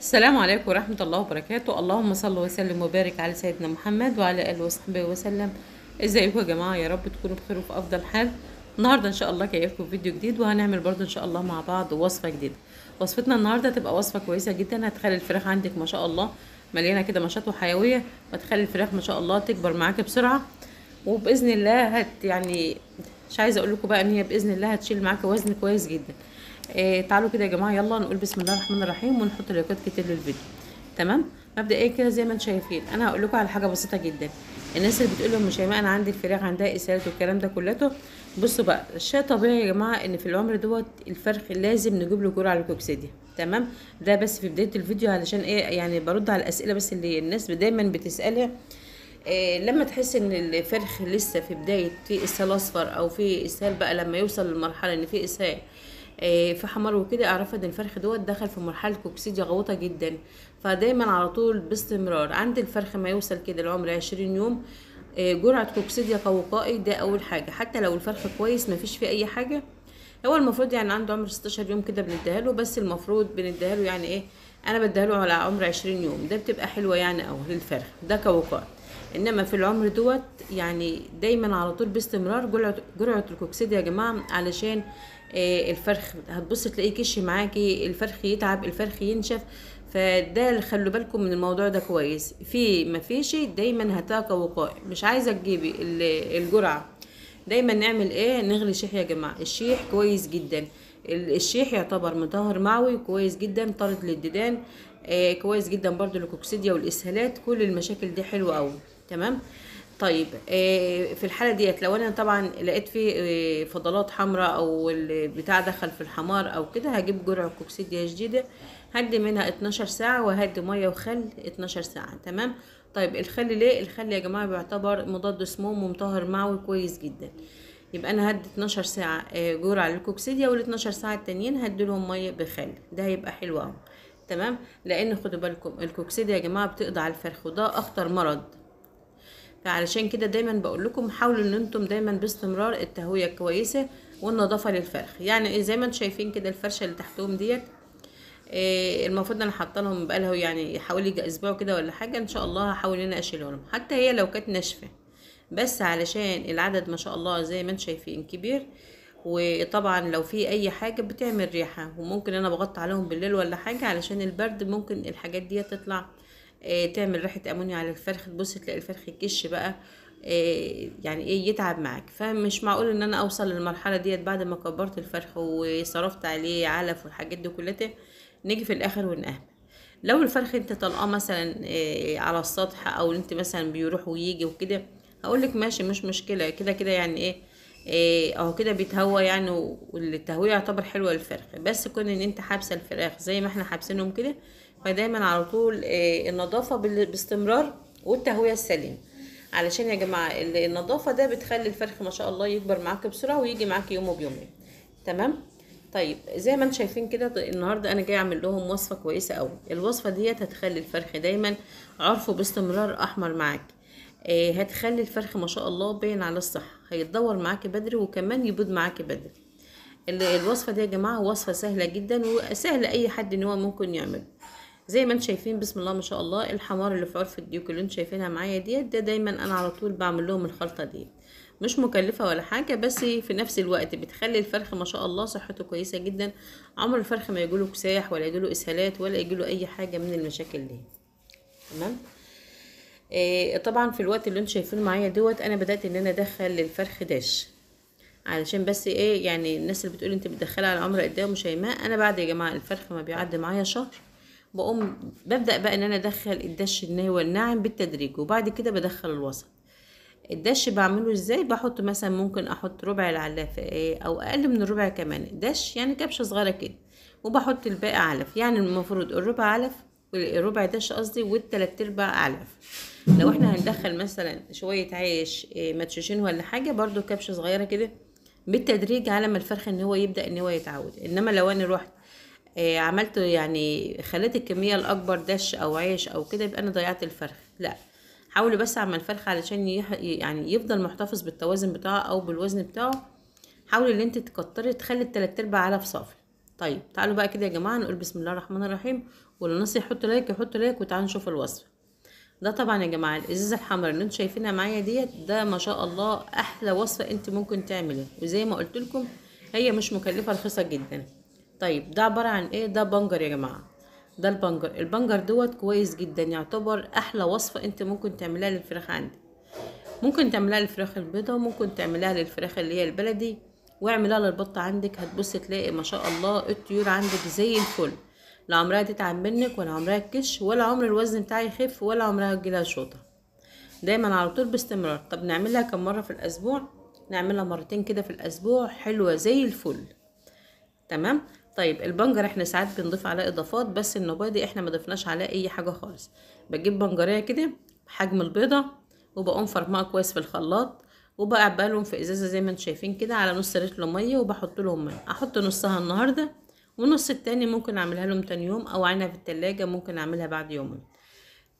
السلام عليكم ورحمة الله وبركاته اللهم صل وسلم وبارك على سيدنا محمد وعلى آله وصحبه وسلم ازيكم يا جماعة يا رب تكونوا بخير وفي أفضل حال النهاردة إن شاء الله في فيديو جديد وهنعمل برضو إن شاء الله مع بعض وصفة جديدة وصفتنا النهاردة هتبقى وصفة كويسة جدا هتخلي الفراخ عندك ما شاء الله مليانة كده نشاط وحيوية وتخلي الفراخ ما شاء الله تكبر معاك بسرعة وبإذن الله هت يعني مش عايزة أقول لكم بقى إن هي بإذن الله هتشيل معاك وزن كويس جدا إيه تعالوا كده يا جماعه يلا نقول بسم الله الرحمن الرحيم ونحط لايكات كتير للفيديو تمام مبدئيا إيه كده زي ما انتم شايفين انا هقول لكم على حاجه بسيطه جدا الناس اللي بتقول لهم مش انا عندي الفراخ عندها اسهالات والكلام ده كلته بصوا بقى الشيء طبيعي يا جماعه ان في العمر دوت الفرخ لازم نجيب له جرعه للكوكسيديا تمام ده بس في بدايه الفيديو علشان ايه يعني برد على الاسئله بس اللي الناس دايما بتسالها إيه لما تحس ان الفرخ لسه في بدايه في اسهال اصفر او في اسهال بقى لما يوصل للمرحله ان في اسهال آه، في حمر وكده اعرف ان الفرخ دوت دخل في مرحله كوكسيديا غوطه جدا فدايما على طول باستمرار عند الفرخ ما يوصل كده لعمر 20 يوم آه، جرعه كوكسيديا كوقائي ده اول حاجه حتى لو الفرخ كويس مفيش فيه اي حاجه هو المفروض يعني عنده عمر 16 يوم كده بنديها له بس المفروض بنديها له يعني ايه انا بديها له على عمر 20 يوم ده بتبقى حلوه يعني قوي للفرخ ده كوقائي انما في العمر دوت يعني دايما على طول باستمرار جرعه جرعه الكوكسيد يا جماعه علشان آه، الفرخ هتبص تلاقيه كش معاكي الفرخ يتعب الفرخ ينشف فده خلوا بالكم من الموضوع ده كويس في فيش دايما هتاك وقائي مش عايزه تجيبي الجرعه دايما نعمل ايه نغلي شيح يا جماعه الشيح كويس جدا الشيح يعتبر مطهر معوي كويس جدا طارد للديدان آه كويس جدا برضو الكوكسيديا والاسهالات كل المشاكل دي حلوه قوي تمام طيب آه، في الحاله ديت لو انا طبعا لقيت في آه، فضلات حمراء او البتاع دخل في الحمار او كده هجيب جرعه كوكسيديا جديده هدي منها 12 ساعه وهدي ميه وخل 12 ساعه تمام طيب الخل ليه الخل يا جماعه بيعتبر مضاد سموم ومطهر معوي كويس جدا يبقى انا هدي 12 ساعه آه، جرعه للكوكسيديا وال 12 ساعه التانيين هدي لهم ميه بخل ده هيبقى حلو تمام لان خدوا بالكم الكوكسيديا يا جماعه بتقضي على الفرخ وده اخطر مرض فعلشان كده دايما بقول لكم حاولوا ان انتم دايما باستمرار التهويه الكويسه والنظافه للفرخ يعني زي ما انتم شايفين كده الفرشه اللي تحتهم ديت آه، المفروض انا حاطه لهم بقالها يعني حوالي اسبوع كده ولا حاجه ان شاء الله هحاول ان انا اشيلهم حتى هي لو كانت ناشفه بس علشان العدد ما شاء الله زي ما انتم شايفين كبير وطبعا لو في اي حاجه بتعمل ريحه وممكن انا بغطي عليهم بالليل ولا حاجه علشان البرد ممكن الحاجات دي تطلع آه، تعمل ريحه امونيا على الفرخ تبص تلاقي الفرخ يكش بقى آه، يعني ايه يتعب معاك فمش معقول ان انا اوصل للمرحله ديت بعد ما كبرت الفرخ وصرفت عليه علف والحاجات دي كلها نيجي في الاخر ونقهبل لو الفرخ انت طلقاه مثلا آه، على السطح او انت مثلا بيروح ويجي وكده هقولك ماشي مش مشكله كده كده يعني ايه اهو كده بيتهوى يعني والتهويه يعتبر حلوه للفرخ بس كون ان انت حابسه الفراخ زي ما احنا حابسينهم كده فدايما على طول آه، النظافه باستمرار والتهويه السليمه علشان يا جماعه النظافه ده بتخلي الفرخ ما شاء الله يكبر معاك بسرعه ويجي معاك يومه بيومين تمام طيب زي ما انتم شايفين كده النهارده انا جاي اعمل لهم وصفه كويسه قوي الوصفه ديت هتخلي الفرخ دايما عرفه باستمرار احمر معاك آه، هتخلي الفرخ ما شاء الله باين على الصحه هيتدور معاك بدري وكمان يبيض معاك بدري الوصفه دي يا جماعه وصفه سهله جدا وسهل اي حد ان هو ممكن يعملها زي ما انتم شايفين بسم الله ما شاء الله الحمار اللي في عرف الديوك اللي انتم شايفينها معايا ديت ده دايما انا على طول بعمل لهم الخلطه ديت مش مكلفه ولا حاجه بس في نفس الوقت بتخلي الفرخ ما شاء الله صحته كويسه جدا عمر الفرخ ما يجيله كساح ولا يجيله اسهالات ولا يجيله اي حاجه من المشاكل دي تمام إيه طبعا في الوقت اللي انتم شايفينه معايا دوت انا بدات ان انا ادخل للفرخ داش علشان بس ايه يعني الناس اللي بتقول انت بتدخلها على عمر قد ايه ومش انا بعد يا جماعه الفرخ ما بيعدي معايا شهر بقوم ببدأ بقى ان انا ادخل الدش هو الناعم بالتدريج وبعد كده بدخل الوسط الدش بعمله ازاي بحط مثلا ممكن احط ربع العلافة آه، او اقل من الربع كمان دش يعني كبشة صغيرة كده وبحط الباقي علف يعني المفروض الربع علف والربع دش قصدي والتلات ارباع علف لو احنا هندخل مثلا شوية عيش آه، متشوشين ولا حاجة برضو كبشة صغيرة كده بالتدريج على ما الفرخ ان هو يبدأ ان هو يتعود انما لو انا روحت آه، عملت يعني خليت الكميه الاكبر دش او عيش او كده يبقى انا ضيعت الفرخ لا حاولي بس اعمل الفرخ علشان يح... يعني يفضل محتفظ بالتوازن بتاعه او بالوزن بتاعه حاولي ان انت تكتري تخلي التلات ارباع على في صافي طيب تعالوا بقى كده يا جماعه نقول بسم الله الرحمن الرحيم واللي نص يحط لايك يحط لايك وتعالوا نشوف الوصفه ده طبعا يا جماعه الازازه الحمراء اللي انتوا شايفينها معايا ديت ده ما شاء الله احلى وصفه انت ممكن تعمليها وزي ما قلت لكم هي مش مكلفه رخيصه جدا طيب ده عبارة عن ايه ده بنجر يا جماعة ده البنجر البنجر دوت كويس جدا يعتبر احلى وصفة انت ممكن تعملها للفراخ عندك ممكن تعملها للفراخ البيضة ممكن تعملها للفراخ اللي هي البلدي واعملها للبط عندك هتبص تلاقي ما شاء الله الطيور عندك زي الفل لا عمرها تتعب منك ولا عمرها تكش ولا عمر الوزن بتاعي يخف ولا عمرها تجيلها شوطة دايما على طول باستمرار طب نعملها كم مرة في الاسبوع نعملها مرتين كده في الاسبوع حلوة زي الفل تمام طيب البنجر احنا ساعات بنضيف عليه اضافات بس النبادي احنا ما ضفناش عليه اي حاجه خالص بجيب بنجريه كده حجم البيضه وبقوم فرمها كويس في الخلاط وبقبلهم في ازازه زي ما انتم شايفين كده على نص لتر ميه وبحط لهم ميه احط نصها النهارده ونص التاني ممكن اعملها لهم تاني يوم او اعينها في التلاجة ممكن اعملها بعد يومين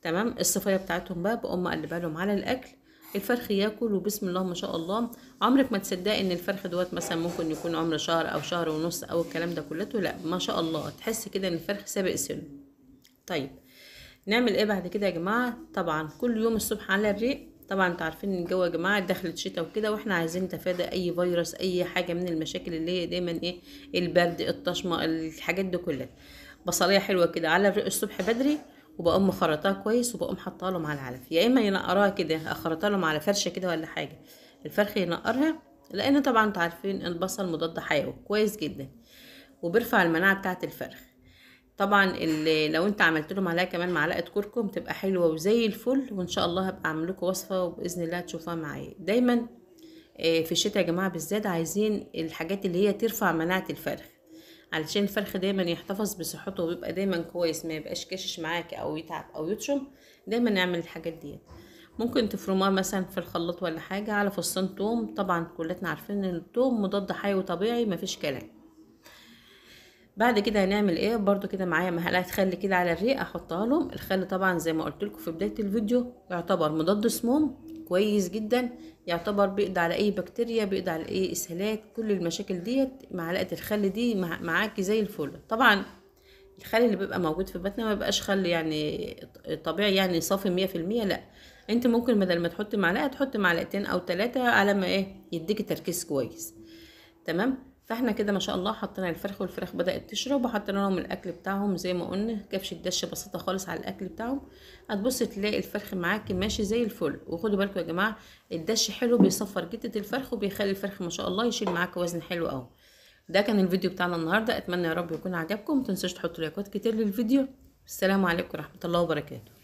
تمام الصفايه بتاعتهم بقى بقوم اقلبها لهم على الاكل الفرخ ياكل وبسم الله ما شاء الله عمرك ما تصدق ان الفرخ دوت مثلا ممكن يكون عمره شهر او شهر ونص او الكلام ده كلته لا ما شاء الله تحس كده ان الفرخ سابق سنه طيب نعمل ايه بعد كده يا جماعه طبعا كل يوم الصبح على الريق طبعا انتوا عارفين ان الجو يا جماعه دخلت شتاء وكده واحنا عايزين نتفادى اي فيروس اي حاجه من المشاكل اللي هي دايما ايه البرد الطشمه الحاجات دي كلها بصليه حلوه كده على الريق الصبح بدري وبقوم مخرطاها كويس وبقوم حاطاها لهم على العلف يا اما ينقراها كده اخرطها لهم على فرشه كده ولا حاجه الفرخ ينقرها لان طبعا انتوا عارفين البصل مضاد حيوي كويس جدا وبيرفع المناعه بتاعه الفرخ طبعا لو انت عملت لهم عليها كمان معلقه كركم تبقى حلوه وزي الفل وان شاء الله هبقى اعمل لكم وصفه وباذن الله تشوفوها معايا دايما آه، في الشتاء يا جماعه بالذات عايزين الحاجات اللي هي ترفع مناعه الفرخ علشان الفرخ دايما يحتفظ بصحته ويبقى دايما كويس ما يبقاش كاشش معاك او يتعب او يتشم دايما نعمل الحاجات ديت ممكن تفرموها مثلا في الخلاط ولا حاجه على فصان توم طبعا كلنا عارفين ان التوم مضاد حيوي طبيعي مفيش كلام بعد كده هنعمل ايه برضو كده معايا مهلات خل كده على الريق احطها لهم الخل طبعا زي ما قلت لكم في بدايه الفيديو يعتبر مضاد سموم كويس جدا يعتبر بيقضي على اي بكتيريا بيقضي على اي اسهالات كل المشاكل ديت معلقه الخل دي معاكي زي الفل طبعا الخل اللي بيبقى موجود في بطننا ما خل يعني طبيعي يعني صافي مية في المية لا انت ممكن بدل ما تحطي معلقه تحطي معلقتين او ثلاثه على ما ايه يديكي تركيز كويس تمام فاحنا كده ما شاء الله حطينا الفراخ والفراخ بدات تشرب وحطينا لهم الاكل بتاعهم زي ما قلنا كبشه دشه بسيطه خالص على الاكل بتاعهم هتبص تلاقي الفرخ معاك ماشي زي الفل وخدوا بالكم يا جماعه الدش حلو بيصفر جته الفرخ وبيخلي الفرخ ما شاء الله يشيل معاك وزن حلو قوي ده كان الفيديو بتاعنا النهارده اتمنى يا رب يكون عجبكم تنسوش تحطوا لايكات كتير للفيديو السلام عليكم ورحمه الله وبركاته